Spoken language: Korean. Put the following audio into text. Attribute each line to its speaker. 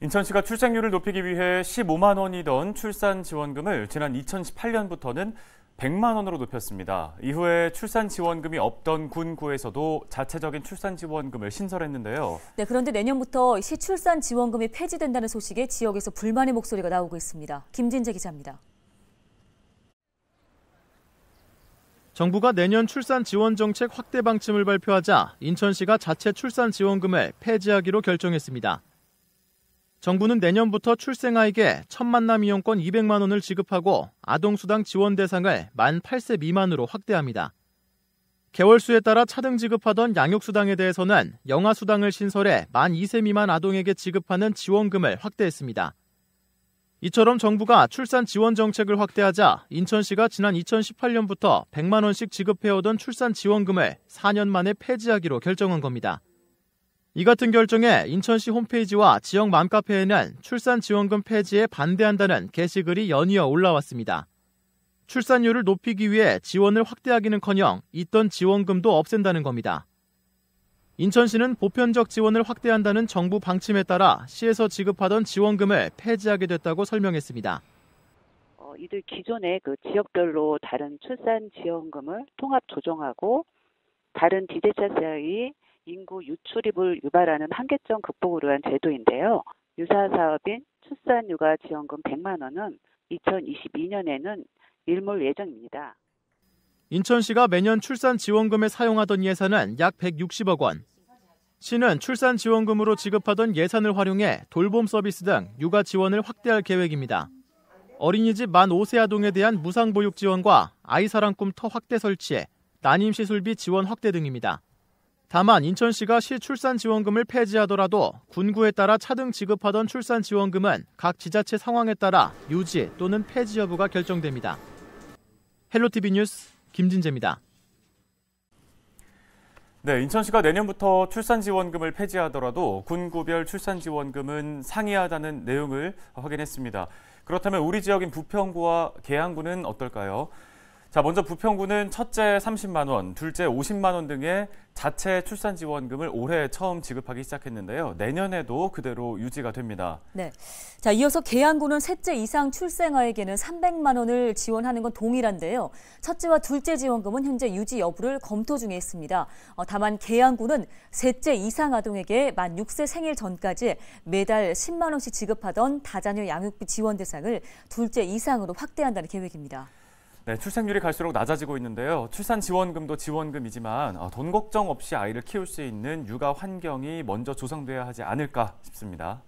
Speaker 1: 인천시가 출생률을 높이기 위해 15만 원이던 출산 지원금을 지난 2018년부터는 100만 원으로 높였습니다. 이후에 출산 지원금이 없던 군구에서도 자체적인 출산 지원금을 신설했는데요.
Speaker 2: 네, 그런데 내년부터 시 출산 지원금이 폐지된다는 소식에 지역에서 불만의 목소리가 나오고 있습니다. 김진재 기자입니다.
Speaker 3: 정부가 내년 출산 지원 정책 확대 방침을 발표하자 인천시가 자체 출산 지원금을 폐지하기로 결정했습니다. 정부는 내년부터 출생아에게 첫 만남 이용권 200만 원을 지급하고 아동수당 지원 대상을 만 8세 미만으로 확대합니다. 개월수에 따라 차등 지급하던 양육수당에 대해서는 영아수당을 신설해 만 2세 미만 아동에게 지급하는 지원금을 확대했습니다. 이처럼 정부가 출산 지원 정책을 확대하자 인천시가 지난 2018년부터 100만 원씩 지급해오던 출산 지원금을 4년 만에 폐지하기로 결정한 겁니다. 이 같은 결정에 인천시 홈페이지와 지역 맘카페에는 출산지원금 폐지에 반대한다는 게시글이 연이어 올라왔습니다. 출산율을 높이기 위해 지원을 확대하기는커녕 있던 지원금도 없앤다는 겁니다. 인천시는 보편적 지원을 확대한다는 정부 방침에 따라 시에서 지급하던 지원금을 폐지하게 됐다고 설명했습니다.
Speaker 4: 어, 이들 기존의그 지역별로 다른 출산 지원금을 통합 조정하고 다른 비대차 세의 인구 유출입을 유발하는 한계점 극복을 위한 제도인데요. 유사 사업인 출산 육아 지원금 100만 원은 2022년에는 일몰 예정입니다.
Speaker 3: 인천시가 매년 출산 지원금에 사용하던 예산은 약 160억 원. 시는 출산 지원금으로 지급하던 예산을 활용해 돌봄 서비스 등 육아 지원을 확대할 계획입니다. 어린이집 만 5세 아동에 대한 무상 보육 지원과 아이 사랑꿈터 확대 설치에 난임 시술비 지원 확대 등입니다. 다만 인천시가 시 출산지원금을 폐지하더라도 군구에 따라 차등 지급하던 출산지원금은 각 지자체 상황에 따라 유지 또는 폐지 여부가
Speaker 1: 결정됩니다. 헬로티비 뉴스 김진재입니다. 네, 인천시가 내년부터 출산지원금을 폐지하더라도 군구별 출산지원금은 상이하다는 내용을 확인했습니다. 그렇다면 우리 지역인 부평구와 계양구는 어떨까요? 자, 먼저 부평구는 첫째 30만 원, 둘째 50만 원 등의 자체 출산 지원금을 올해 처음 지급하기 시작했는데요. 내년에도 그대로 유지가 됩니다.
Speaker 2: 네. 자, 이어서 계양구는 셋째 이상 출생아에게는 300만 원을 지원하는 건 동일한데요. 첫째와 둘째 지원금은 현재 유지 여부를 검토 중에 있습니다. 어, 다만 계양구는 셋째 이상 아동에게 만 6세 생일 전까지 매달 10만 원씩 지급하던 다자녀 양육비 지원 대상을 둘째 이상으로 확대한다는 계획입니다.
Speaker 1: 네, 출생률이 갈수록 낮아지고 있는데요. 출산 지원금도 지원금이지만 어, 돈 걱정 없이 아이를 키울 수 있는 육아 환경이 먼저 조성돼야 하지 않을까 싶습니다.